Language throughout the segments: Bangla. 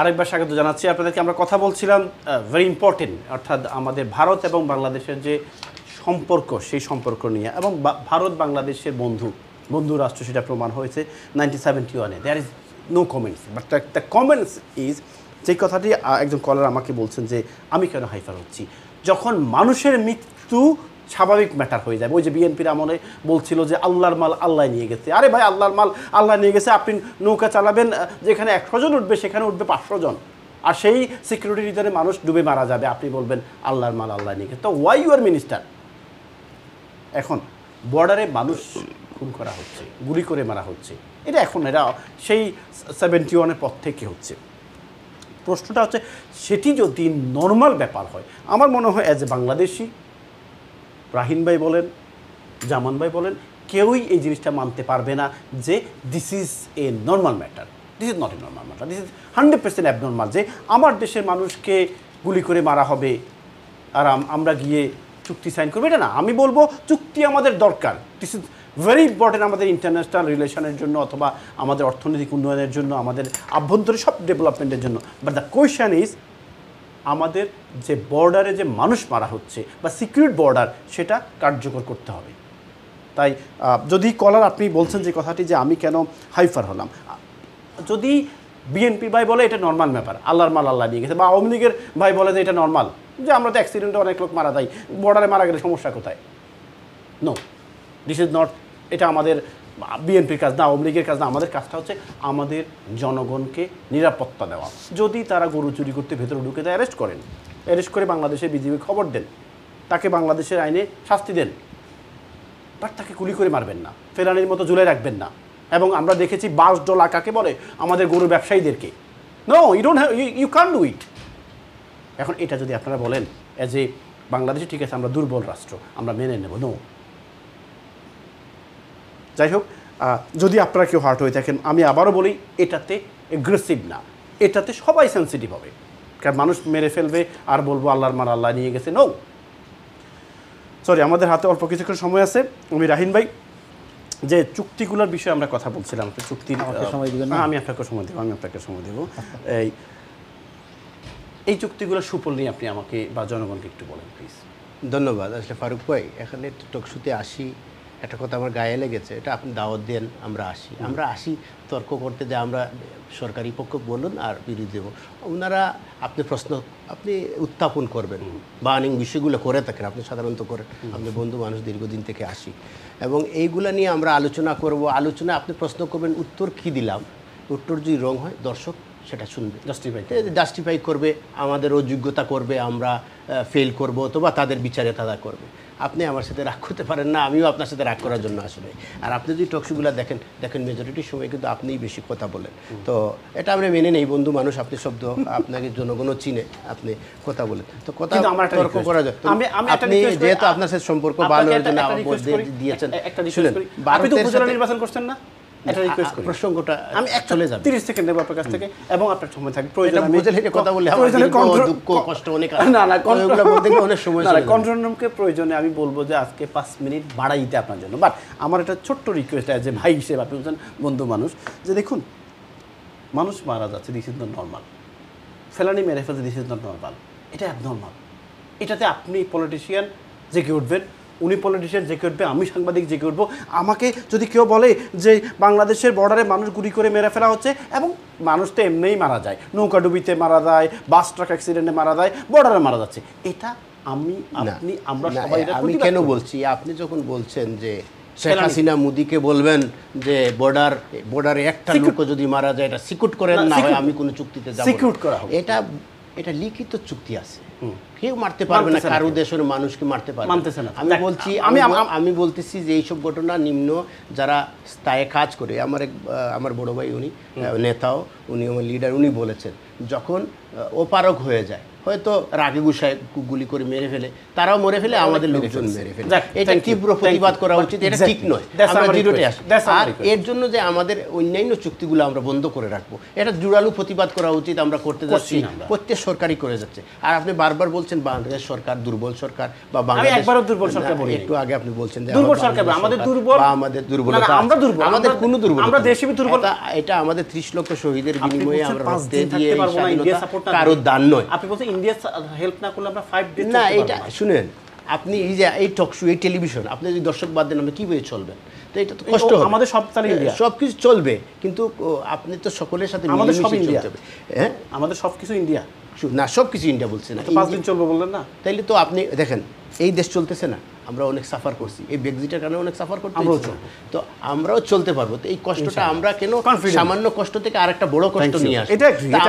আরেকবার স্বাগত জানাচ্ছি আপনাদেরকে আমরা কথা বলছিলাম ভেরি ইম্পর্টেন্ট অর্থাৎ আমাদের ভারত এবং বাংলাদেশের যে সম্পর্ক সেই সম্পর্ক নিয়ে এবং ভারত বাংলাদেশের বন্ধু বন্ধু রাষ্ট্র সেটা প্রমাণ হয়েছে নাইনটিন সেভেন্টি ওয়ানে there is no comments but the comments is যে কথাটি একজন কলার আমাকে বলছেন যে আমি কেন হাইফার হচ্ছি যখন মানুষের মৃত্যু স্বাভাবিক ম্যাটার হয়ে যাবে ওই যে বিএনপির আমলে বলছিল যে আল্লাহর মাল আল্লাহ নিয়ে গেছে আরে ভাই আল্লাহর মাল আল্লাহ নিয়ে গেছে আপনি নৌকা চালাবেন যেখানে একশো জন উঠবে সেখানে উঠবে পাঁচশো জন আর সেই সিকিউরিটির ভিতরে মানুষ ডুবে মারা যাবে আপনি বলবেন আল্লাহর মাল আল্লাহ নিয়ে গেছে তো ওয়াই ইউর মিনিস্টার এখন বর্ডারে মানুষ খুন করা হচ্ছে গুলি করে মারা হচ্ছে এটা এখন এরা সেই সেভেন্টি ওয়ানের পর থেকে হচ্ছে প্রশ্নটা হচ্ছে সেটি যদি নর্মাল ব্যাপার হয় আমার মনে হয় অ্যাজ এ বাংলাদেশি রাহিন ভাই বলেন জামান ভাই বলেন কেউই এই জিনিসটা মানতে পারবে না যে this is a normal matter this is not a normal matter this is hundred percent abnormal যে আমার দেশের মানুষকে গুলি করে মারা হবে আর আমরা গিয়ে চুক্তি সাইন করবো এটা না আমি বলবো চুক্তি আমাদের দরকার দিস ইজ ভেরি ইম্পর্টেন্ট আমাদের ইন্টারন্যাশনাল রিলেশনের জন্য অথবা আমাদের অর্থনৈতিক উন্নয়নের জন্য আমাদের আভ্যন্তরীণ সব ডেভেলপমেন্টের জন্য বাট দ্য কোয়েশন ইজ আমাদের যে বর্ডারে যে মানুষ মারা হচ্ছে বা সিকিউরিট বর্ডার সেটা কার্যকর করতে হবে তাই যদি কলার আপনি বলছেন যে কথাটি যে আমি কেন হাইফার হলাম যদি বিএনপি ভাই বলে এটা নর্মাল ব্যাপার আল্লাহর মাল আল্লাহ নিয়ে গেছে বা আওয়ামী লীগের ভাই বলে যে এটা নর্মাল যে আমরা তো অ্যাক্সিডেন্টে অনেক লোক মারা যাই বর্ডারে মারা গেলে সমস্যা কোথায় নো দিস ইজ নট এটা আমাদের বিএনপির কাজ না আওয়ামী লীগের কাজ না আমাদের কাজটা হচ্ছে আমাদের জনগণকে নিরাপত্তা দেওয়া যদি তারা গরু চুরি করতে ভেতরে ঢুকে দেয় অ্যারেস্ট করেন অ্যারেস্ট করে বাংলাদেশে বিজেপি খবর দেন তাকে বাংলাদেশের আইনে শাস্তি দেন বাট তাকে গুলি করে মারবেন না ফেরানির মতো জুলে রাখবেন না এবং আমরা দেখেছি বাস ডলা কাকে বলে আমাদের গরু ব্যবসায়ীদেরকে no you don't have you can do it এখন এটা যদি আপনারা বলেন অ্যাজ এ বাংলাদেশে ঠিক আছে আমরা দুর্বল রাষ্ট্র আমরা মেনে নেব নো যাই হোক যদি আপনারা কেউ হার্ট হয়ে থাকেন আমি আবারও বলি এটাতে এগ্রেসিভ না এটাতে সবাই সেন্সিটিভ হবে কারণ মানুষ মেরে ফেলবে আর বলবো আল্লাহর মার আল্লাহ নিয়ে গেছে নৌ সরি আমাদের হাতে অল্প কিছুক্ষণ সময় আছে আমি রাহিন ভাই যে চুক্তিগুলোর বিষয়ে আমরা কথা বলছিলাম চুক্তি না হ্যাঁ, আমি আপনাকে সময় দেবো আমি আপনাকে সময় দেবো এই এই চুক্তিগুলো সুফল নিয়ে আপনি আমাকে বা জনগণকে একটু বলেন প্লিজ ধন্যবাদ আসলে ফারুক ভাই এখানে টকশুতে আসি একটা কথা আমার গায়ে লেগেছে এটা আপনি দাওয়াত দেন আমরা আসি আমরা আসি তর্ক করতে যে আমরা সরকারি পক্ষ বলুন আর বিরোধী দেব ওনারা আপনি প্রশ্ন আপনি উত্থাপন করবেন বা অনেক বিষয়গুলো করে থাকেন আপনি সাধারণত করেন আপনি বন্ধু মানুষ দীর্ঘদিন থেকে আসি এবং এইগুলা নিয়ে আমরা আলোচনা করব আলোচনা আপনি প্রশ্ন করবেন উত্তর কী দিলাম উত্তর যদি রং হয় দর্শক সেটা শুনবে জাস্টিফাই জাস্টিফাই করবে আমাদের অযোগ্যতা করবে আমরা ফেল করব অথবা তাদের বিচারে তারা করবে আপনি আমার সাথে রাগ করতে পারেন না আমিও আপনার সাথে রাগ করার জন্য আসলে আর আপনি যদি টক্সিগুলো দেখেন দেখেন মেজরিটির সময় কিন্তু আপনিই বেশি কথা বলেন তো এটা আমরা মেনে নেই বন্ধু মানুষ আপনি শব্দ আপনাকে জনগণও চিনে আপনি কথা বলেন তো কথা আমার তর্ক করা যায় আপনি যেহেতু আপনার সাথে সম্পর্ক ভালো দিয়েছেন শুনেন নির্বাচন করছেন না রিকোয়েস্ট হ্যাঁ, করি প্রসঙ্গটা আমি এক চলে যাব 30 আপনার কাছ থেকে এবং আপনার সময় প্রয়োজন আমি বুঝলে কথা আমার দুঃখ কষ্ট অনেক না না অনেক সময় কন্ট্রোল রুমকে প্রয়োজনে আমি বলবো যে আজকে 5 মিনিট বাড়াই দিতে আপনার জন্য বাট আমার একটা ছোট্ট রিকোয়েস্ট আছে ভাই হিসেবে আপনি বলছেন বন্ধু মানুষ যে দেখুন মানুষ মারা যাচ্ছে this is not normal Felani মেরে ফেলছে দিস ইজ নট নর্মাল এটা অ্যাবনর্মাল এটাতে আপনি পলিটিশিয়ান জেগে উঠবেন উনি পলিটিশিয়ান যে উঠবে আমি সাংবাদিক জেগে উঠবো আমাকে যদি কেউ বলে যে বাংলাদেশের বর্ডারে মানুষ গুলি করে মেরে ফেলা হচ্ছে এবং মানুষ তো এমনিই মারা যায় নৌকা ডুবিতে মারা যায় বাস ট্রাক অ্যাক্সিডেন্টে মারা যায় বর্ডারে মারা যাচ্ছে এটা আমি আপনি আমরা সবাই আমি কেন বলছি আপনি যখন বলছেন যে শেখ হাসিনা মোদিকে বলবেন যে বর্ডার বর্ডারে একটা লোক যদি মারা যায় এটা সিকিউট করেন না হয় আমি কোনো চুক্তিতে যাব সিকিউট করা এটা এটা লিখিত চুক্তি আছে কেউ মারতে পারবে না কারো দেশের মানুষকে মারতে পারবে মানতেছে না আমি বলছি আমি আমি বলতেছি যে এইসব ঘটনা নিম্ন যারা স্থায়ে কাজ করে আমার এক আমার বড় ভাই উনি নেতাও উনি আমার লিডার উনি বলেছেন যখন অপারক হয়ে যায় হয়তো রাগে গুসায় গুলি করে মেরে ফেলে তারাও মরে ফেলে আমাদের লোকজন মেরে ফেলে এটা তীব্র প্রতিবাদ করা উচিত এটা ঠিক নয় আর এর জন্য যে আমাদের অন্যান্য চুক্তিগুলো আমরা বন্ধ করে রাখবো এটা জোরালো প্রতিবাদ করা উচিত আমরা করতে যাচ্ছি প্রত্যেক সরকারই করে যাচ্ছে আর আপনি বারবার বলছেন বাংলাদেশ সরকার দুর্বল সরকার বা বাংলাদেশ একবারও দুর্বল সরকার বলি একটু আগে আপনি বলছেন যে দুর্বল সরকার আমাদের দুর্বল আচ্ছা, আমাদের দুর্বলতা আমরা দুর্বল আমাদের কোনো দুর্বল আমরা দেশে দুর্বল এটা আমাদের 30 লক্ষ শহীদের বিনিময়ে আমরা রক্ত দিয়ে কারো দান নয় আপনি বলছেন হেল্প না করলে আমরা ফাইভ ডে না এটা শুনেন আপনি এই যে এই টক শো এই টেলিভিশন আপনি যদি দর্শক বাদ দেন আমরা চলবেন তো এটা তো কষ্ট আমাদের সব ইন্ডিয়া সব কিছু চলবে কিন্তু আপনি তো সকলের সাথে আমাদের সব ইন্ডিয়া হ্যাঁ আমাদের সব কিছু ইন্ডিয়া না সব কিছু ইন্ডিয়া বলছে না পাঁচ দিন চলবে বললেন না তাইলে তো আপনি দেখেন এই দেশ চলতেছে না আমরা অনেক সাফার করছি এই ব্রেক্সিটের কারণে অনেক সাফার করতে হচ্ছে তো আমরাও চলতে পারবো তো এই কষ্টটা আমরা কেন সামান্য কষ্ট থেকে আর একটা বড় কষ্ট নিয়ে আসি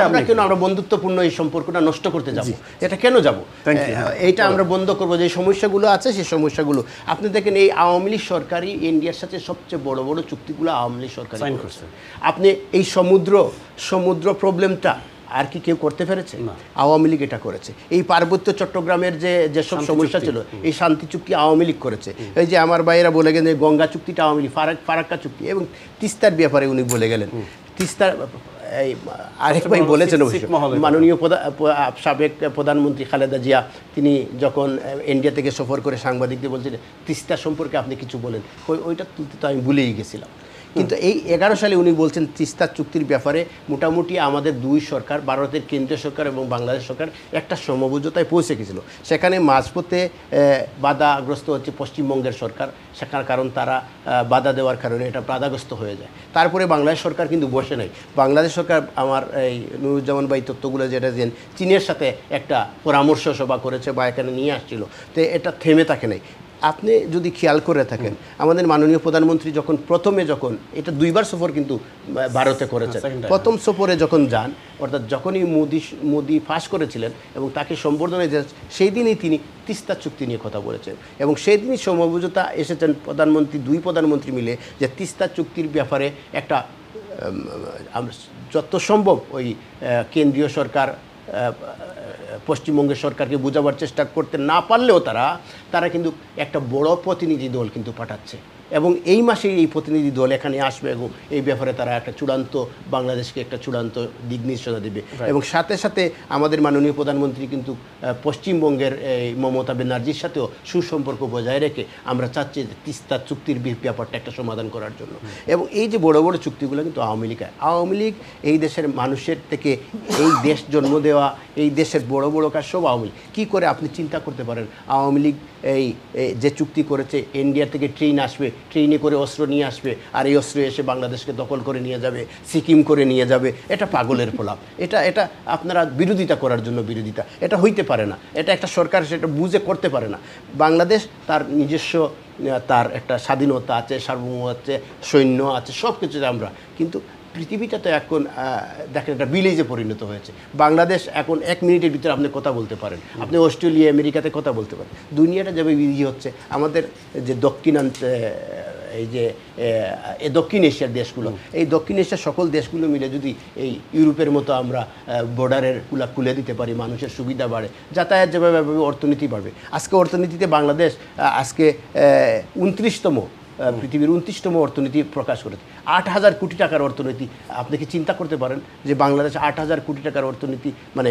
আমরা কেন আমরা বন্ধুত্বপূর্ণ এই সম্পর্কটা নষ্ট করতে যাব এটা কেন যাব হ্যাঁ। এইটা আমরা বন্ধ করবো যে সমস্যাগুলো আছে সেই সমস্যাগুলো আপনি দেখেন এই আওয়ামী লীগ সরকারই ইন্ডিয়ার সাথে সবচেয়ে বড় বড় চুক্তিগুলো আওয়ামী লীগ সরকার আপনি এই সমুদ্র সমুদ্র প্রবলেমটা আর কি কেউ করতে পেরেছে আওয়ামী লীগ এটা করেছে এই পার্বত্য চট্টগ্রামের যে যেসব সমস্যা ছিল এই শান্তি চুক্তি আওয়ামী লীগ করেছে এই যে আমার ভাইয়েরা বলে গেলেন গঙ্গা চুক্তিটা আওয়ামী লীগ ফারাক ফারাক্কা চুক্তি এবং তিস্তার ব্যাপারে উনি বলে গেলেন তিস্তার এই আরেক ভাই বলেছেন মাননীয় সাবেক প্রধানমন্ত্রী খালেদা জিয়া তিনি যখন ইন্ডিয়া থেকে সফর করে সাংবাদিকদের বলছিলেন তিস্তা সম্পর্কে আপনি কিছু বলেন ওইটা তুলতে তো আমি ভুলেই গেছিলাম কিন্তু এই এগারো সালে উনি বলছেন তিস্তা চুক্তির ব্যাপারে মোটামুটি আমাদের দুই সরকার ভারতের কেন্দ্রীয় সরকার এবং বাংলাদেশ সরকার একটা সমবুজতায় পৌঁছে গেছিল সেখানে মাঝপথে বাধাগ্রস্ত হচ্ছে পশ্চিমবঙ্গের সরকার সেখানে কারণ তারা বাধা দেওয়ার কারণে এটা বাধাগ্রস্ত হয়ে যায় তারপরে বাংলাদেশ সরকার কিন্তু বসে নাই বাংলাদেশ সরকার আমার এই নুরুজ্জামান ভাই তত্ত্বগুলো যেটা যেন চীনের সাথে একটা পরামর্শ সভা করেছে বা এখানে নিয়ে আসছিল তো এটা থেমে থাকে নাই আপনি যদি খেয়াল করে থাকেন আমাদের মাননীয় প্রধানমন্ত্রী যখন প্রথমে যখন এটা দুইবার সফর কিন্তু ভারতে করেছেন হ্যাঁ, প্রথম সফরে যখন যান অর্থাৎ যখনই মোদি মোদি ফাঁস করেছিলেন এবং তাকে সম্বর্ধনা দিয়েছেন সেই দিনই তিনি তিস্তা চুক্তি নিয়ে কথা বলেছেন এবং সেই দিনই সমবুজতা এসেছেন প্রধানমন্ত্রী দুই প্রধানমন্ত্রী মিলে যে তিস্তা চুক্তির ব্যাপারে একটা যত সম্ভব ওই কেন্দ্রীয় সরকার পশ্চিমবঙ্গের সরকারকে বোঝাবার চেষ্টা করতে না পারলেও তারা তারা কিন্তু একটা বড় প্রতিনিধি দল কিন্তু পাঠাচ্ছে এবং এই মাসেই এই প্রতিনিধি দল এখানে আসবে এবং এই ব্যাপারে তারা একটা চূড়ান্ত বাংলাদেশকে একটা চূড়ান্ত দিক নিশ্চয়তা দেবে এবং সাথে সাথে আমাদের মাননীয় প্রধানমন্ত্রী কিন্তু পশ্চিমবঙ্গের এই মমতা ব্যানার্জির সাথেও সুসম্পর্ক বজায় রেখে আমরা চাচ্ছি তিস্তা চুক্তির ব্যাপারটা একটা সমাধান করার জন্য এবং এই যে বড় বড় চুক্তিগুলো কিন্তু আওয়ামী লীগ আওয়ামী লীগ এই দেশের মানুষের থেকে এই দেশ জন্ম দেওয়া এই দেশের বড় বড় কাজ সব আওয়ামী লীগ কী করে আপনি চিন্তা করতে পারেন আওয়ামী লীগ এই যে চুক্তি করেছে ইন্ডিয়া থেকে ট্রেন আসবে ট্রেনে করে অস্ত্র নিয়ে আসবে আর এই অস্ত্র এসে বাংলাদেশকে দখল করে নিয়ে যাবে সিকিম করে নিয়ে যাবে এটা পাগলের প্রলাপ এটা এটা আপনারা বিরোধিতা করার জন্য বিরোধিতা এটা হইতে পারে না এটা একটা সরকার সেটা বুঝে করতে পারে না বাংলাদেশ তার নিজস্ব তার একটা স্বাধীনতা আছে সার্বভৌম আছে সৈন্য আছে সব কিছু আমরা কিন্তু পৃথিবীটা তো এখন দেখেন একটা ভিলেজে পরিণত হয়েছে বাংলাদেশ এখন এক মিনিটের ভিতরে আপনি কথা বলতে পারেন আপনি অস্ট্রেলিয়া আমেরিকাতে কথা বলতে পারেন দুনিয়াটা যাবে ইজি হচ্ছে আমাদের যে দক্ষিণাঞ্চ এই যে এই দক্ষিণ এশিয়ার দেশগুলো এই দক্ষিণ এশিয়ার সকল দেশগুলো মিলে যদি এই ইউরোপের মতো আমরা বর্ডারের কুলা খুলে দিতে পারি মানুষের সুবিধা বাড়ে যাতায়াত যেভাবে অর্থনীতি বাড়বে আজকে অর্থনীতিতে বাংলাদেশ আজকে উনত্রিশতম পৃথিবীর উনত্রিশতম অর্থনীতি প্রকাশ করেছে আট হাজার কোটি টাকার অর্থনীতি আপনি কি চিন্তা করতে পারেন যে বাংলাদেশ আট হাজার কোটি টাকার অর্থনীতি মানে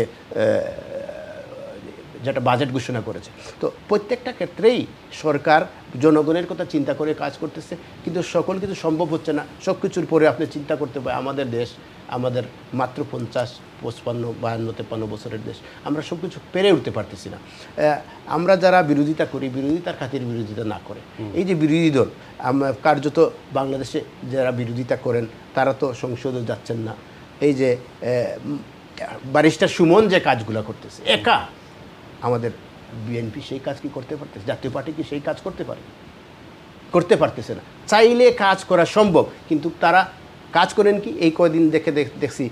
যেটা বাজেট ঘোষণা করেছে তো প্রত্যেকটা ক্ষেত্রেই সরকার জনগণের কথা চিন্তা করে কাজ করতেছে কিন্তু সকল কিছু সম্ভব হচ্ছে না সব কিছুর পরে আপনি চিন্তা করতে পারেন আমাদের দেশ আমাদের মাত্র পঞ্চাশ পঁচপান্ন বায়ান্ন তেপান্ন বছরের দেশ আমরা সব কিছু পেরে উঠতে পারতেছি না আমরা যারা বিরোধিতা করি বিরোধিতার খাতির বিরোধিতা না করে এই যে বিরোধী দল কার্যত বাংলাদেশে যারা বিরোধিতা করেন তারা তো সংসদে যাচ্ছেন না এই যে ব্যারিস্টার সুমন যে কাজগুলো করতেছে একা আমাদের বিএনপি সেই কাজ কি করতে পারতেছে জাতীয় পার্টি কি সেই কাজ করতে পারে করতে পারতেছে না চাইলে কাজ করা সম্ভব কিন্তু তারা কাজ করেন কি এই কয়দিন দেখে দেখছি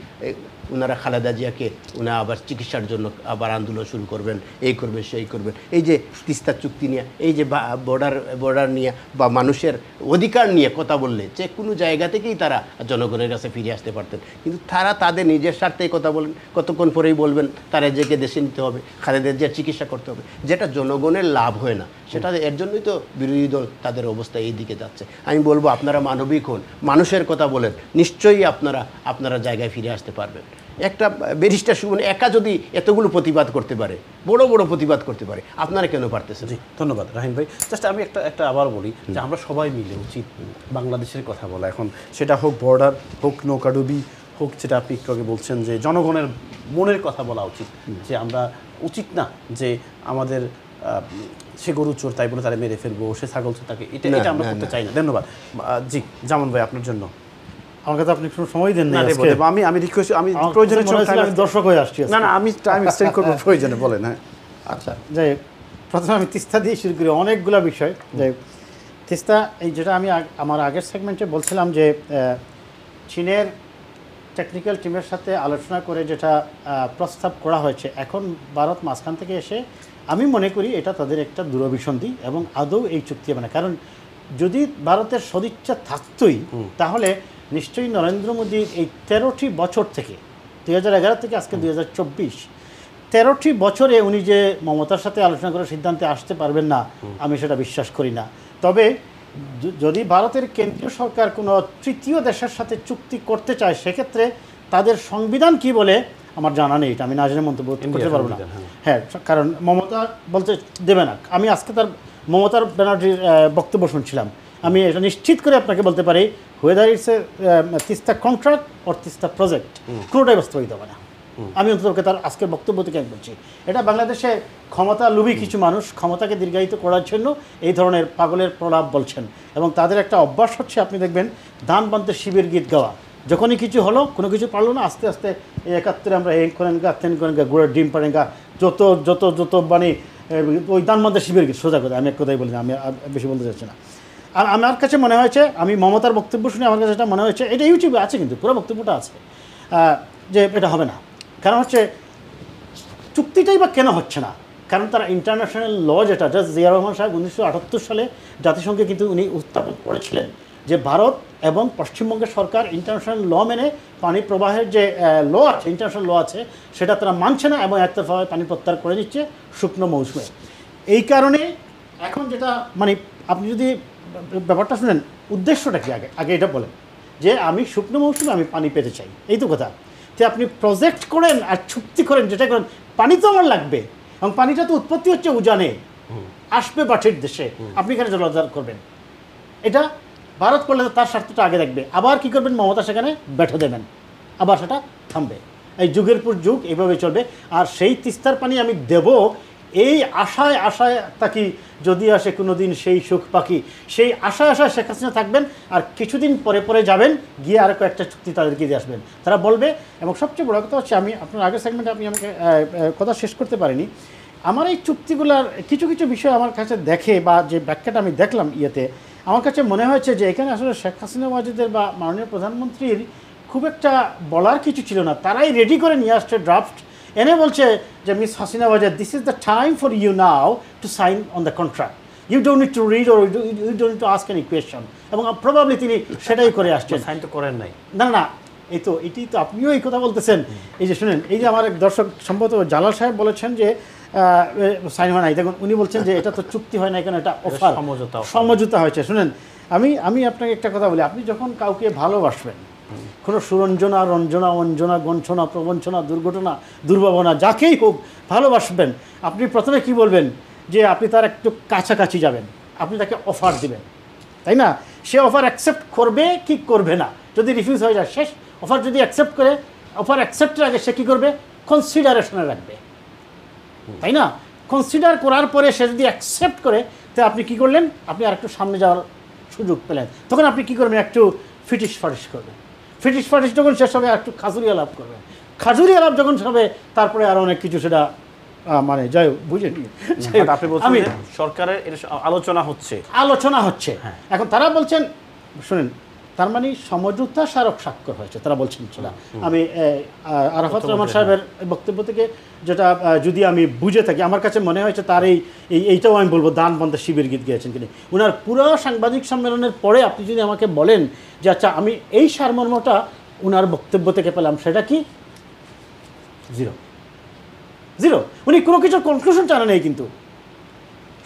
ওনারা খালেদা জিয়াকে উনি আবার চিকিৎসার জন্য আবার আন্দোলন শুরু করবেন এই করবেন সেই করবেন এই যে তিস্তা চুক্তি নিয়ে এই যে বর্ডার বর্ডার নিয়ে বা মানুষের অধিকার নিয়ে কথা বললে যে কোনো জায়গা থেকেই তারা জনগণের কাছে ফিরে আসতে পারতেন কিন্তু তারা তাদের নিজের স্বার্থেই কথা বলেন কতক্ষণ পরেই বলবেন তারা যেকে দেশে নিতে হবে খালেদা জিয়ার চিকিৎসা করতে হবে যেটা জনগণের লাভ হয় না সেটা এর জন্যই তো বিরোধী দল তাদের অবস্থা এই দিকে যাচ্ছে আমি বলবো আপনারা মানবিক হন মানুষের কথা বলেন নিশ্চয়ই আপনারা আপনারা জায়গায় ফিরে আসতে পারবেন একটা ব্যারিস্টার সুমন মানে একা যদি এতগুলো প্রতিবাদ করতে পারে বড় বড় প্রতিবাদ করতে পারে আপনারা কেন পারতেছেন জি ধন্যবাদ রাহিম ভাই জাস্ট আমি একটা একটা আবার বলি যে আমরা সবাই মিলে উচিত বাংলাদেশের কথা বলা এখন সেটা হোক বর্ডার হোক নৌকাডুবি হোক যেটা আপনি একটু আগে বলছেন যে জনগণের মনের কথা বলা উচিত যে আমরা উচিত না যে আমাদের সে গরু চোর তাই বলে তারা মেরে ফেলবো সে ছাগল চোর তাকে এটা এটা আমরা করতে চাই না ধন্যবাদ জি জামান ভাই আপনার জন্য আমাকে তো আপনি কোনো সময় দেন না আমি আমি রিকোয়েস্ট আমি প্রয়োজনে আমি দর্শক হয়ে আসছি না না আমি টাইম এক্সটেন্ড করবো প্রয়োজনে বলেন হ্যাঁ আচ্ছা যাই প্রথমে আমি তিস্তা দিয়ে শুরু করি অনেকগুলো বিষয় যাই তিস্তা এই যেটা আমি আমার আগের সেগমেন্টে বলছিলাম যে চীনের টেকনিক্যাল টিমের সাথে আলোচনা করে যেটা প্রস্তাব করা হয়েছে এখন ভারত মাঝখান থেকে এসে আমি মনে করি এটা তাদের একটা দূরভিসন্ধি এবং আদৌ এই চুক্তি হবে না কারণ যদি ভারতের সদিচ্ছা থাকতই তাহলে নিশ্চয়ই নরেন্দ্র মোদীর এই তেরোটি বছর থেকে দুই থেকে আজকে দুই হাজার তেরোটি বছরে উনি যে মমতার সাথে আলোচনা করার সিদ্ধান্তে আসতে পারবেন না আমি সেটা বিশ্বাস করি না তবে যদি ভারতের কেন্দ্রীয় সরকার কোনো তৃতীয় দেশের সাথে চুক্তি করতে চায় সেক্ষেত্রে তাদের সংবিধান কি বলে আমার জানা নেই এটা আমি না মন্তব্য করতে পারবো না হ্যাঁ, হ্যাঁ কারণ মমতা বলতে দেবে না আমি আজকে তার মমতার ব্যানার্জির বক্তব্য শুনছিলাম আমি এটা নিশ্চিত করে আপনাকে বলতে পারি whether it's a Teesta contract or Teesta project কোনোটাই বাস্তবায়িত হবে না আমি অন্তত তার আজকের বক্তব্য থেকে বলছি এটা বাংলাদেশে ক্ষমতা লুবি কিছু মানুষ ক্ষমতাকে দীর্ঘায়িত করার জন্য এই ধরনের পাগলের প্রলাপ বলছেন এবং তাদের একটা অভ্যাস হচ্ছে আপনি দেখবেন দান বানতে শিবির গীত গাওয়া যখনই কিছু হলো কোনো কিছু পারলো না আস্তে আস্তে একাত্তরে আমরা করেন গা তেন গা গুড়ের ডিম গা যত যত যত মানে ওই দান দানবান্ধব শিবির গীত সোজা কথা আমি এক কথাই বলি আমি বেশি বলতে চাচ্ছি না আর আমার কাছে মনে হয়েছে আমি মমতার বক্তব্য শুনে আমার কাছে এটা মনে হয়েছে এটা ইউটিউবে আছে কিন্তু পুরো বক্তব্যটা আছে যে এটা হবে না কারণ হচ্ছে চুক্তিটাই বা কেন হচ্ছে না কারণ তারা ইন্টারন্যাশনাল ল যেটা জাস্ট জিয়া রহমান সাহেব উনিশশো আটাত্তর সালে জাতিসংঘে কিন্তু উনি উত্থাপন করেছিলেন যে ভারত এবং পশ্চিমবঙ্গের সরকার ইন্টারন্যাশনাল ল মেনে পানি প্রবাহের যে ল আছে ইন্টারন্যাশনাল ল আছে সেটা তারা মানছে না এবং একতরফাভাবে পানি প্রত্যাহার করে দিচ্ছে শুকনো মৌসুমে এই কারণে এখন যেটা মানে আপনি যদি ব্যাপারটা শুনেন উদ্দেশ্যটা কি আগে আগে এটা বলেন যে আমি শুকনো মৌসুমে আমি পানি পেতে চাই এই তো কথা যে আপনি প্রজেক্ট করেন আর চুক্তি করেন যেটা করেন পানি তো আমার লাগবে এবং পানিটা তো উৎপত্তি হচ্ছে উজানে আসবে বাঠের দেশে আপনি এখানে জলাধার করবেন এটা ভারত করলে তার স্বার্থটা আগে দেখবে আবার কি করবেন মমতা সেখানে ব্যাঠো দেবেন আবার সেটা থামবে এই যুগের পর যুগ এইভাবে চলবে আর সেই তিস্তার পানি আমি দেব এই আশায় আশায় তাকি যদি আসে কোনো দিন সেই সুখ পাখি সেই আশায় আশায় শেখ হাসিনা থাকবেন আর কিছুদিন পরে পরে যাবেন গিয়ে আরও কয়েকটা চুক্তি তাদেরকে দিয়ে আসবেন তারা বলবে এবং সবচেয়ে বড় কথা হচ্ছে আমি আপনার আগের সেগমেন্টে আপনি আমাকে কথা শেষ করতে পারিনি আমার এই চুক্তিগুলার কিছু কিছু বিষয় আমার কাছে দেখে বা যে ব্যাখ্যাটা আমি দেখলাম ইয়েতে আমার কাছে মনে হয়েছে যে এখানে আসলে শেখ হাসিনা মাজিদের বা মাননীয় প্রধানমন্ত্রীর খুব একটা বলার কিছু ছিল না তারাই রেডি করে নিয়ে আসছে ড্রাফট এনে বলছে যে মিস হাসিনা বাজার this is the time for you now to sign on the contract you don't need to read or you don't need to ask any question এবং প্রবাবলি তিনি সেটাই করে আসছেন সাইন তো করেন নাই না না এই তো এটি তো আপনিও এই কথা বলতেছেন এই যে শুনেন এই যে আমার এক দর্শক সম্ভবত জালাল সাহেব বলেছেন যে সাইন হয় নাই দেখুন উনি বলছেন যে এটা তো চুক্তি হয় না কেন এটা অফার সমঝোতা সমঝোতা হয়েছে শুনেন আমি আমি আপনাকে একটা কথা বলি আপনি যখন কাউকে ভালোবাসবেন কোনো সুরঞ্জনা রঞ্জনা অঞ্জনা গঞ্ছনা প্রবঞ্চনা দুর্ঘটনা দুর্ভাবনা যাকেই হোক ভালোবাসবেন আপনি প্রথমে কি বলবেন যে আপনি তার একটু কাছাকাছি যাবেন আপনি তাকে অফার দিবেন তাই না সে অফার অ্যাকসেপ্ট করবে কি করবে না যদি রিফিউজ হয়ে যায় শেষ অফার যদি অ্যাকসেপ্ট করে অফার অ্যাকসেপ্টের আগে সে কী করবে কনসিডারেশনে রাখবে তাই না কনসিডার করার পরে সে যদি অ্যাকসেপ্ট করে তো আপনি কি করলেন আপনি আর একটু সামনে যাওয়ার সুযোগ পেলেন তখন আপনি কি করবেন একটু ফিটিস ফারিস করবেন ফিটিস ফাটিস যখন শেষ হবে একটু খাজুরি আলাপ করবে খাজুরি আলাপ যখন হবে তারপরে আর অনেক কিছু সেটা মানে যাই বুঝে হ্যাঁ, আপনি আমি সরকারের আলোচনা হচ্ছে আলোচনা হচ্ছে হ্যাঁ। এখন তারা বলছেন শুনেন তার মানে সমঝোতা স্মারক স্বাক্ষর হয়েছে তারা বলছেন সেটা আমি আরাফাত রহমান সাহেবের বক্তব্য থেকে যেটা যদি আমি বুঝে থাকি আমার কাছে মনে হয়েছে তার এই এইটাও আমি বলবো দান বন্ধের শিবির গীত গিয়েছেন তিনি ওনার পুরো সাংবাদিক সম্মেলনের পরে আপনি যদি আমাকে বলেন যে আচ্ছা আমি এই সারমর্মটা ওনার বক্তব্য থেকে পেলাম সেটা কি জিরো জিরো উনি কোনো কিছু কনক্লুশন জানা নেই কিন্তু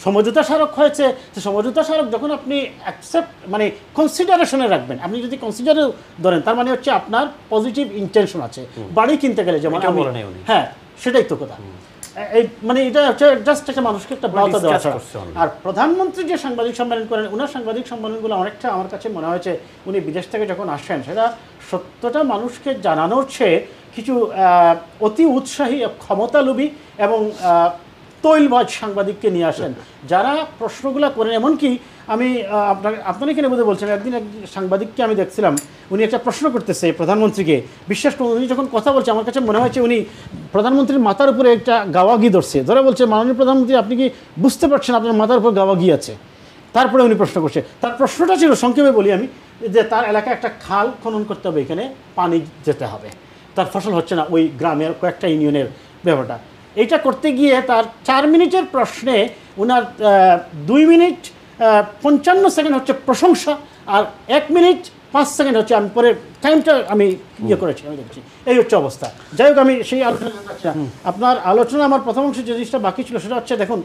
সমঝোতা স্মারক হয়েছে সে সমঝোতা স্মারক যখন আপনি অ্যাকসেপ্ট মানে কনসিডারেশনে রাখবেন আপনি যদি কনসিডারে ধরেন তার মানে হচ্ছে আপনার পজিটিভ ইন্টেনশন আছে বাড়ি কিনতে গেলে যেমন হ্যাঁ সেটাই তো কথা এই মানে এটা হচ্ছে জাস্ট একটা মানুষকে একটা মানে বার্তা দেওয়া আর প্রধানমন্ত্রী যে সাংবাদিক সম্মেলন করেন ওনার সাংবাদিক সম্মেলনগুলো অনেকটা আমার কাছে মনে হয়েছে উনি বিদেশ থেকে যখন আসেন সেটা সত্যটা মানুষকে জানানোর চেয়ে কিছু অতি উৎসাহী ক্ষমতালোভী এবং তৈলবাজ সাংবাদিককে নিয়ে আসেন যারা প্রশ্নগুলো করেন এমনকি আমি আপনাকে আপনারা এখানে বোধহয় বলছেন একদিন এক সাংবাদিককে আমি দেখছিলাম উনি একটা প্রশ্ন করতেছে প্রধানমন্ত্রীকে বিশ্বাস করুন উনি যখন কথা বলছে আমার কাছে মনে হয়েছে উনি প্রধানমন্ত্রীর মাথার উপরে একটা গাওয়াগি ধরছে ধরে বলছে মাননীয় প্রধানমন্ত্রী আপনি কি বুঝতে পারছেন আপনার মাথার উপর গাওয়াগি আছে তারপরে উনি প্রশ্ন করছে তার প্রশ্নটা ছিল সংক্ষেপে বলি আমি যে তার এলাকায় একটা খাল খনন করতে হবে এখানে পানি যেতে হবে তার ফসল হচ্ছে না ওই গ্রামের কয়েকটা ইউনিয়নের ব্যাপারটা এটা করতে গিয়ে তার চার মিনিটের প্রশ্নে ওনার দুই মিনিট পঞ্চান্ন সেকেন্ড হচ্ছে প্রশংসা আর এক মিনিট পাঁচ সেকেন্ড হচ্ছে আমি পরে টাইমটা আমি ইয়ে করেছি আমি দেখছি এই হচ্ছে অবস্থা যাই হোক আমি সেই আলোচনা আচ্ছা। আপনার আলোচনা আমার প্রথম অংশ যে জিনিসটা বাকি ছিল সেটা হচ্ছে দেখুন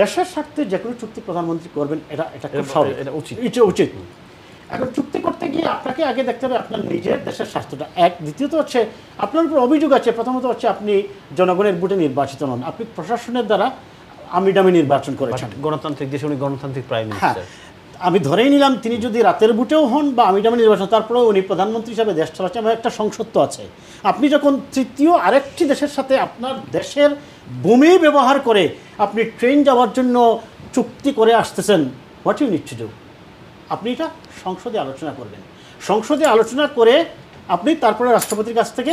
দেশের স্বার্থে যে কোনো চুক্তি প্রধানমন্ত্রী করবেন এটা এটা উচিত উচিত এখন চুক্তি করতে গিয়ে আপনাকে আগে দেখতে হবে আপনার নিজের দেশের স্বাস্থ্যটা এক দ্বিতীয়ত হচ্ছে আপনার উপর অভিযোগ আছে প্রথমত হচ্ছে আপনি জনগণের ভোটে নির্বাচিত নন আপনি প্রশাসনের দ্বারা ডামি নির্বাচন করেছেন গণতান্ত্রিক দেশে উনি গণতান্ত্রিক প্রাইম হ্যাঁ আমি ধরেই নিলাম তিনি যদি রাতের বুটেও হন বা আমি যেমন নির্বাচন তারপরে উনি প্রধানমন্ত্রী হিসাবে দেশ চালাচ্ছেন আমার একটা সংসত্ব আছে আপনি যখন তৃতীয় আরেকটি দেশের সাথে আপনার দেশের ভূমি ব্যবহার করে আপনি ট্রেন যাওয়ার জন্য চুক্তি করে আসতেছেন what you need to do আপনি এটা সংসদে আলোচনা করবেন সংসদে আলোচনা করে আপনি তারপরে রাষ্ট্রপতির কাছ থেকে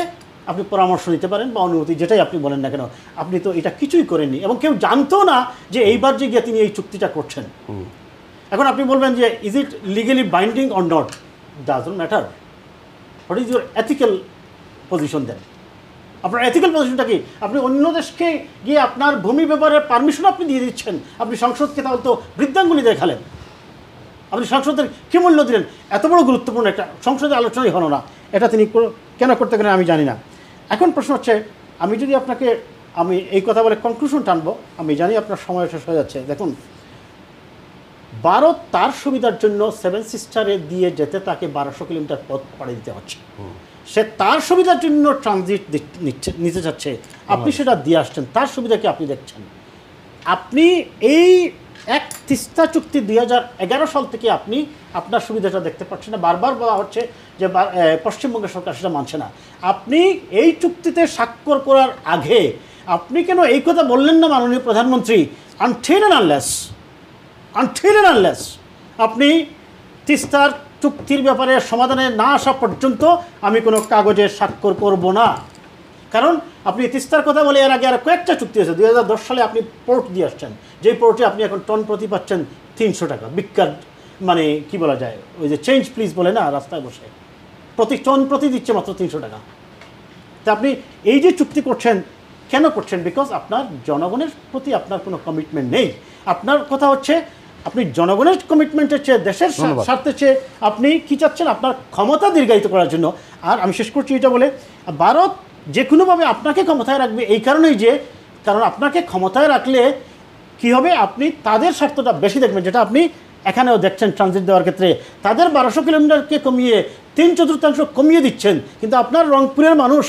আপনি পরামর্শ নিতে পারেন বা অনুমতি যেটাই আপনি বলেন না কেন আপনি তো এটা কিছুই করেননি এবং কেউ জানতো না যে এইবার যে গিয়ে তিনি এই চুক্তিটা করছেন এখন আপনি বলবেন যে is it legally binding or not doesn't matter what is your ethical position then আপনার এথিক্যাল পজিশনটা কি আপনি অন্য দেশকে গিয়ে আপনার ভূমি ব্যাপারে পারমিশন আপনি দিয়ে দিচ্ছেন আপনি সংসদকে তাহলে তো বৃদ্ধাঙ্গুলি দেখালেন আপনি সংসদের কী মূল্য দিলেন এত বড় গুরুত্বপূর্ণ একটা সংসদে আলোচনাই হলো না এটা তিনি কেন করতে গেলেন আমি জানি না এখন প্রশ্ন হচ্ছে আমি যদি আপনাকে আমি এই কথা বলে কনক্লুশন টানব আমি জানি আপনার সময় শেষ হয়ে যাচ্ছে দেখুন বারো তার সুবিধার জন্য সেভেন সিস্টারে দিয়ে যেতে তাকে বারোশো কিলোমিটার পথ পাড়ি দিতে হচ্ছে সে তার সুবিধার জন্য ট্রানজিট নিতে চাচ্ছে আপনি সেটা দিয়ে আসছেন তার সুবিধাকে আপনি দেখছেন আপনি এই এক তিস্তা চুক্তি দুই সাল থেকে আপনি আপনার সুবিধাটা দেখতে পাচ্ছেন না বারবার বলা হচ্ছে যে পশ্চিমবঙ্গের সরকার সেটা মানছে না আপনি এই চুক্তিতে স্বাক্ষর করার আগে আপনি কেন এই কথা বললেন না মাননীয় প্রধানমন্ত্রী আনঠিল আনলেস আনঠিল আনলেস আপনি তিস্তার চুক্তির ব্যাপারে সমাধানে না আসা পর্যন্ত আমি কোনো কাগজে স্বাক্ষর করব না কারণ আপনি তিস্তার কথা বলে এর আগে আর কয়েকটা চুক্তি আছে দুই সালে আপনি পোর্ট দিয়ে আসছেন যেই পোর্টে আপনি এখন টন প্রতি পাচ্ছেন তিনশো টাকা বিখ্যাত মানে কি বলা যায় ওই যে চেঞ্জ প্লিজ বলে না রাস্তায় বসে প্রতি টন প্রতি দিচ্ছে মাত্র তিনশো টাকা তা আপনি এই যে চুক্তি করছেন কেন করছেন বিকজ আপনার জনগণের প্রতি আপনার কোনো কমিটমেন্ট নেই আপনার কথা হচ্ছে আপনি জনগণের কমিটমেন্টের চেয়ে দেশের স্বার্থে চেয়ে আপনি কী চাচ্ছেন আপনার ক্ষমতা দীর্ঘায়িত করার জন্য আর আমি শেষ করছি এটা বলে ভারত যে কোনোভাবে আপনাকে ক্ষমতায় রাখবে এই কারণেই যে কারণ আপনাকে ক্ষমতায় রাখলে কি হবে আপনি তাদের স্বার্থটা বেশি দেখবেন যেটা আপনি এখানেও দেখছেন ট্রানজিট দেওয়ার ক্ষেত্রে তাদের বারোশো কিলোমিটারকে কমিয়ে তিন চতুর্থাংশ কমিয়ে দিচ্ছেন কিন্তু আপনার রংপুরের মানুষ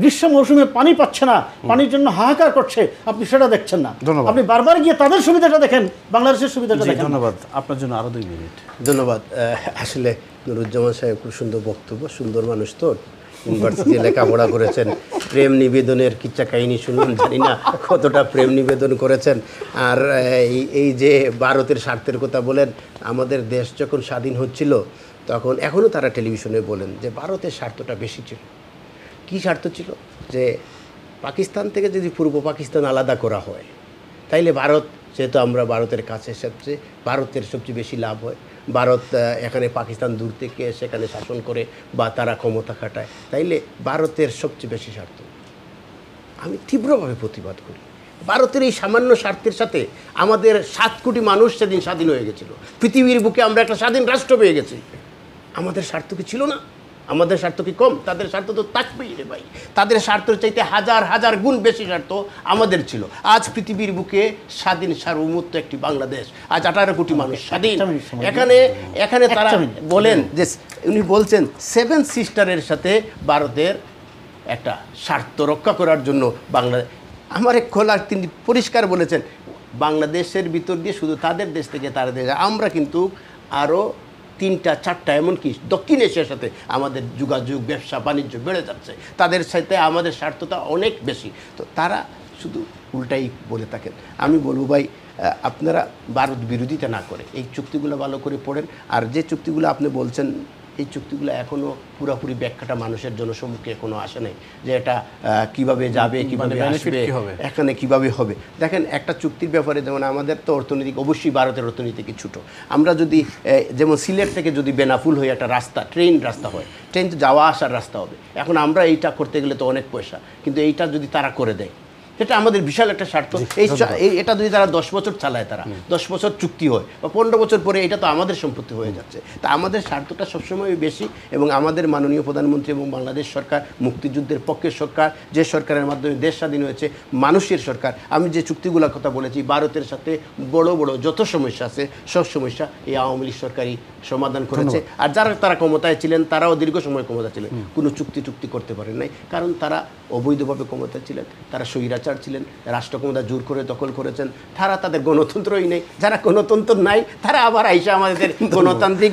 গ্রীষ্ম মৌসুমে পানি পাচ্ছে না পানির জন্য হাহাকার করছে আপনি সেটা দেখছেন না আপনি বারবার গিয়ে তাদের সুবিধাটা দেখেন বাংলাদেশের সুবিধাটা দেখেন ধন্যবাদ আপনার জন্য আরও দুই মিনিট ধন্যবাদ আসলে নুরুজ্জামান সাহেব খুব সুন্দর বক্তব্য সুন্দর মানুষ তো ইউনিভার্সিটি লেখাপড়া করেছেন প্রেম নিবেদনের কিচ্ছা কাহিনী শুনলাম জানি না কতটা প্রেম নিবেদন করেছেন আর এই যে ভারতের স্বার্থের কথা বলেন আমাদের দেশ যখন স্বাধীন হচ্ছিল তখন এখনও তারা টেলিভিশনে বলেন যে ভারতের স্বার্থটা বেশি ছিল কী স্বার্থ ছিল যে পাকিস্তান থেকে যদি পূর্ব পাকিস্তান আলাদা করা হয় তাইলে ভারত যেহেতু আমরা ভারতের কাছে সবচেয়ে ভারতের সবচেয়ে বেশি লাভ হয় ভারত এখানে পাকিস্তান দূর থেকে সেখানে শাসন করে বা তারা ক্ষমতা খাটায় তাইলে ভারতের সবচেয়ে বেশি স্বার্থ আমি তীব্রভাবে প্রতিবাদ করি ভারতের এই সামান্য স্বার্থের সাথে আমাদের সাত কোটি মানুষ সেদিন স্বাধীন হয়ে গেছিল পৃথিবীর বুকে আমরা একটা স্বাধীন রাষ্ট্র পেয়ে গেছি আমাদের স্বার্থ কি ছিল না আমাদের স্বার্থ কি কম তাদের স্বার্থ তো তাকবেই রে ভাই তাদের স্বার্থ চাইতে হাজার হাজার গুণ বেশি স্বার্থ আমাদের ছিল আজ পৃথিবীর বুকে স্বাধীন সার্বভৌমত্ব একটি বাংলাদেশ আজ আঠারো কোটি মানুষ স্বাধীন এখানে এখানে তারা বলেন যে উনি বলছেন সেভেন সিস্টারের সাথে ভারতের একটা স্বার্থ রক্ষা করার জন্য বাংলাদেশ আমার এক খোলার তিনি পরিষ্কার বলেছেন বাংলাদেশের ভিতর দিয়ে শুধু তাদের দেশ থেকে তারা দেশ আমরা কিন্তু আরও তিনটা চারটা এমনকি দক্ষিণ এশিয়ার সাথে আমাদের যোগাযোগ ব্যবসা বাণিজ্য বেড়ে যাচ্ছে তাদের সাথে আমাদের স্বার্থতা অনেক বেশি তো তারা শুধু উল্টাই বলে থাকেন আমি বলবো ভাই আপনারা ভারত বিরোধিতা না করে এই চুক্তিগুলো ভালো করে পড়েন আর যে চুক্তিগুলো আপনি বলছেন এই চুক্তিগুলো এখনও পুরোপুরি ব্যাখ্যাটা মানুষের জনসম্মুখে এখনও আসে নাই যে এটা কিভাবে যাবে মানে কিভাবে আসবে এখানে কিভাবে হবে দেখেন একটা চুক্তির ব্যাপারে যেমন আমাদের তো অর্থনৈতিক অবশ্যই ভারতের অর্থনীতিকে ছোটো আমরা যদি যেমন সিলেট থেকে যদি বেনাফুল হয়ে একটা রাস্তা ট্রেন রাস্তা হয় ট্রেন তো যাওয়া আসার রাস্তা হবে এখন আমরা এইটা করতে গেলে তো অনেক পয়সা কিন্তু এইটা যদি তারা করে দেয় সেটা আমাদের বিশাল একটা স্বার্থ এই এটা যদি তারা দশ বছর চালায় তারা দশ বছর চুক্তি হয় বা পনেরো বছর পরে এটা তো আমাদের সম্পত্তি হয়ে যাচ্ছে তা আমাদের স্বার্থটা সবসময় বেশি এবং আমাদের মাননীয় প্রধানমন্ত্রী এবং বাংলাদেশ সরকার মুক্তিযুদ্ধের পক্ষের সরকার যে সরকারের মাধ্যমে দেশ স্বাধীন হয়েছে মানুষের সরকার আমি যে চুক্তিগুলোর কথা বলেছি ভারতের সাথে বড় বড় যত সমস্যা আছে সব সমস্যা এই আওয়ামী লীগ সরকারই সমাধান করেছে আর যারা তারা ক্ষমতায় ছিলেন তারাও দীর্ঘ সময় ক্ষমতা ছিলেন কোনো চুক্তি চুক্তি করতে পারেন নাই কারণ তারা অবৈধভাবে ক্ষমতায় ছিলেন তারা স্বৈরাচার স্বৈরাচার ছিলেন রাষ্ট্রক্ষমতা জোর করে দখল করেছেন তারা তাদের গণতন্ত্রই নেই যারা গণতন্ত্র নাই তারা আবার আইসা আমাদের গণতান্ত্রিক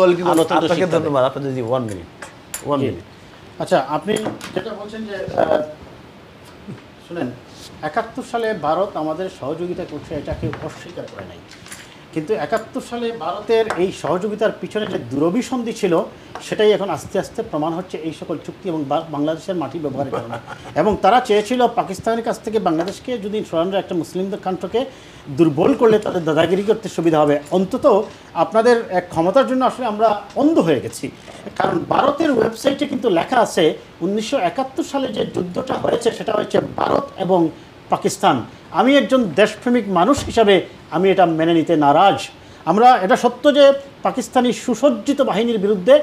দলকে গণতন্ত্র ধন্যবাদ আপনাদের জি ওয়ান মিনিট ওয়ান মিনিট আচ্ছা আপনি যেটা বলছেন যে শুনেন একাত্তর সালে ভারত আমাদের সহযোগিতা করছে এটাকে অস্বীকার করে নাই কিন্তু একাত্তর সালে ভারতের এই সহযোগিতার পিছনে যে দুরভিসন্ধি ছিল সেটাই এখন আস্তে আস্তে প্রমাণ হচ্ছে এই সকল চুক্তি এবং বাংলাদেশের মাটি ব্যবহারের কারণে এবং তারা চেয়েছিল পাকিস্তানের কাছ থেকে বাংলাদেশকে যদি সরানরা একটা মুসলিমদের কাণ্ডকে দুর্বল করলে তাদের দাদাগিরি করতে সুবিধা হবে অন্তত আপনাদের এক ক্ষমতার জন্য আসলে আমরা অন্ধ হয়ে গেছি কারণ ভারতের ওয়েবসাইটে কিন্তু লেখা আছে উনিশশো সালে যে যুদ্ধটা হয়েছে সেটা হয়েছে ভারত এবং পাকিস্তান আমি একজন দেশপ্রেমিক মানুষ হিসাবে আমি এটা মেনে নিতে নারাজ আমরা এটা সত্য যে পাকিস্তানি সুসজ্জিত বাহিনীর বিরুদ্ধে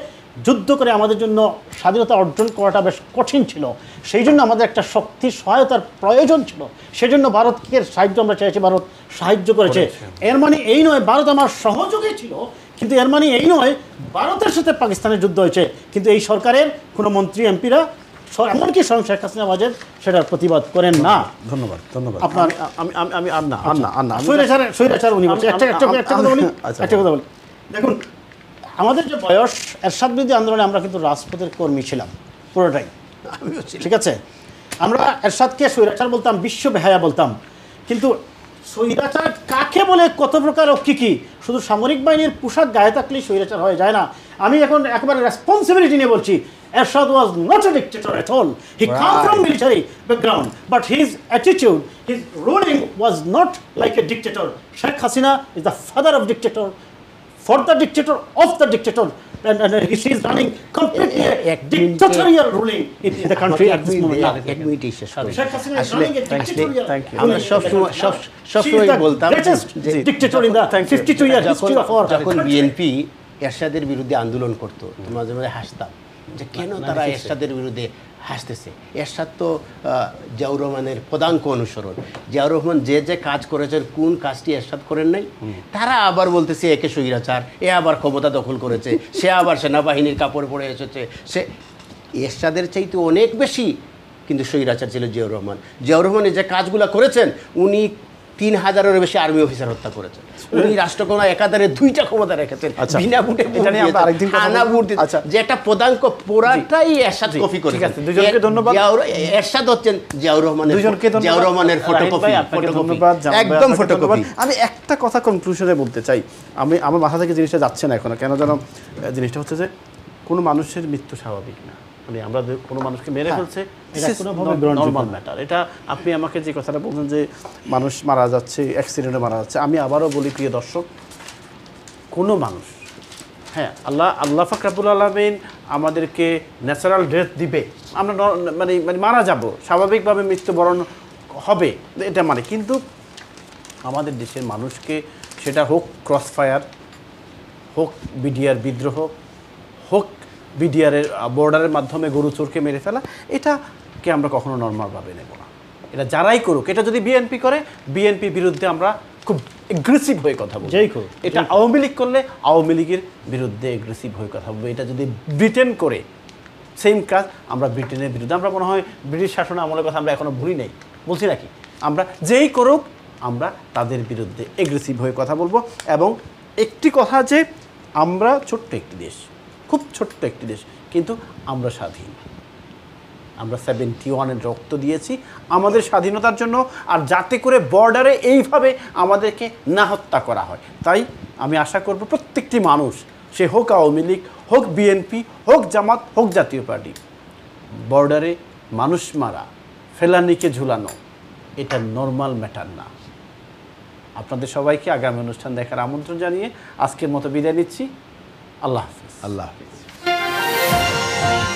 যুদ্ধ করে আমাদের জন্য স্বাধীনতা অর্জন করাটা বেশ কঠিন ছিল সেই জন্য আমাদের একটা শক্তির সহায়তার প্রয়োজন ছিল সেই জন্য ভারতকে সাহায্য আমরা চাইছি ভারত সাহায্য করেছে এর মানে এই নয় ভারত আমার সহযোগী ছিল কিন্তু এর মানে এই নয় ভারতের সাথে পাকিস্তানের যুদ্ধ হয়েছে কিন্তু এই সরকারের কোনো মন্ত্রী এমপিরা এমনকি স্বয়ং শেখ হাসিনা আমাদের সেটার প্রতিবাদ করেন না ধন্যবাদ ধন্যবাদ আপনার আমি আমি আচ্ছা। উনি আচ্ছা, আচ্ছা। একটা কথা বলি দেখুন আমাদের যে বয়স এরশাদ বিরোধী আন্দোলনে আমরা কিন্তু রাজপথের কর্মী ছিলাম পুরোটাই ঠিক আছে আমরা এরশাদকে সৈরাচার বলতাম বিশ্ব বেহায়া বলতাম কিন্তু স্বৈরাচার কাকে বলে কত প্রকার ও কী কী শুধু সামরিক বাহিনীর পোশাক গায়ে থাকলেই স্বৈরাচার হয়ে যায় না আমি এখন একবার রেসপন্সিবিলিটি নিয়ে বলছি Ershad was not a dictator at all. He right. comes from military background, but his attitude, his ruling was not like a dictator. Sheikh Hasina is the father of dictator. for the dictator of the dictator and, and he is running completely a dictatorial ruling in, in the country at this moment. এক মিনিট শেষ করি আসলে থ্যাংক ইউ আমরা সব সময় সব সব সময় বলতাম যে dictator 52 years history of our country. এরশাদের বিরুদ্ধে আন্দোলন করতো মাঝে মাঝে হাসতাম যে কেন তারা এরশাদের বিরুদ্ধে হাসতেছে এরশাদ তো জিয়াউর রহমানের প্রধাঙ্ক অনুসরণ জিয়াউর রহমান যে যে কাজ করেছেন কোন কাজটি এরশাদ করেন নাই তারা আবার বলতেছে একে সহিরাচার এ আবার ক্ষমতা দখল করেছে সে আবার সেনাবাহিনীর কাপড় পরে এসেছে সে এরশাদের চাইতে অনেক বেশি কিন্তু সহিরাচার ছিল জিয়াউর রহমান জিয়াউর রহমানের যে কাজগুলো করেছেন উনি তিন হাজারের বেশি আর্মি অফিসার হত্যা করেছে উনি রাষ্ট্রকোনা একাধারে দুইটা ক্ষমতা রেখেছেন আচ্ছা। বিনা বুটে আনা যে একটা পদাঙ্ক এরশাদ কপি করে দুজনকে ধন্যবাদ এরশাদ হচ্ছেন জিয়াউর দুজনকে জিয়াউর রহমানের ফটোকপি ধন্যবাদ একদম আমি একটা কথা কনক্লুশনে বলতে চাই আমি আমার মাথা থেকে জিনিসটা যাচ্ছে না এখন কেন যেন জিনিসটা হচ্ছে যে কোনো মানুষের মৃত্যু স্বাভাবিক না মানে আমরা কোনো মানুষকে মেরে হ্যাঁ, ফেলছে ম্যাটার এটা আপনি আমাকে যে কথাটা বলছেন যে মানুষ মারা যাচ্ছে অ্যাক্সিডেন্টে মারা যাচ্ছে আমি আবারও বলি প্রিয় দর্শক কোনো মানুষ হ্যাঁ আল্লাহ আল্লাহ ফাকরাবুল আলমিন আমাদেরকে ন্যাচারাল ডেথ দিবে আমরা মানে মানে মারা যাব স্বাভাবিকভাবে মৃত্যুবরণ হবে এটা মানে কিন্তু আমাদের দেশের মানুষকে সেটা হোক ক্রস ফায়ার হোক বিডিআর বিদ্রোহ হোক বিডিআরের বর্ডারের মাধ্যমে গরু চোরকে মেরে ফেলা এটাকে আমরা কখনো নর্মালভাবে নেব না এটা যারাই করুক এটা যদি বিএনপি করে বিএনপি বিরুদ্ধে আমরা খুব এগ্রেসিভ হয়ে কথা বলবো যাই করুক এটা আওয়ামী লীগ করলে আওয়ামী লীগের বিরুদ্ধে এগ্রেসিভ হয়ে কথা বলবো এটা যদি ব্রিটেন করে সেম কাজ আমরা ব্রিটেনের বিরুদ্ধে আমরা মনে হয় ব্রিটিশ শাসন আমলের কথা আমরা এখনও ভুলি নাই বলছি নাকি আমরা যেই করুক আমরা তাদের বিরুদ্ধে এগ্রেসিভ হয়ে কথা বলবো এবং একটি কথা যে আমরা ছোট্ট একটি দেশ খুব ছোট্ট একটি দেশ কিন্তু আমরা স্বাধীন আমরা সেভেন্টি ওয়ানের রক্ত দিয়েছি আমাদের স্বাধীনতার জন্য আর যাতে করে বর্ডারে এইভাবে আমাদেরকে না হত্যা করা হয় তাই আমি আশা করব প্রত্যেকটি মানুষ সে হোক আওয়ামী লীগ হোক বিএনপি হোক জামাত হোক জাতীয় পার্টি বর্ডারে মানুষ মারা ফেলানিকে ঝুলানো এটা নর্মাল ম্যাটার না আপনাদের সবাইকে আগামী অনুষ্ঠান দেখার আমন্ত্রণ জানিয়ে আজকের মতো বিদায় নিচ্ছি الله حافظ الله حافظ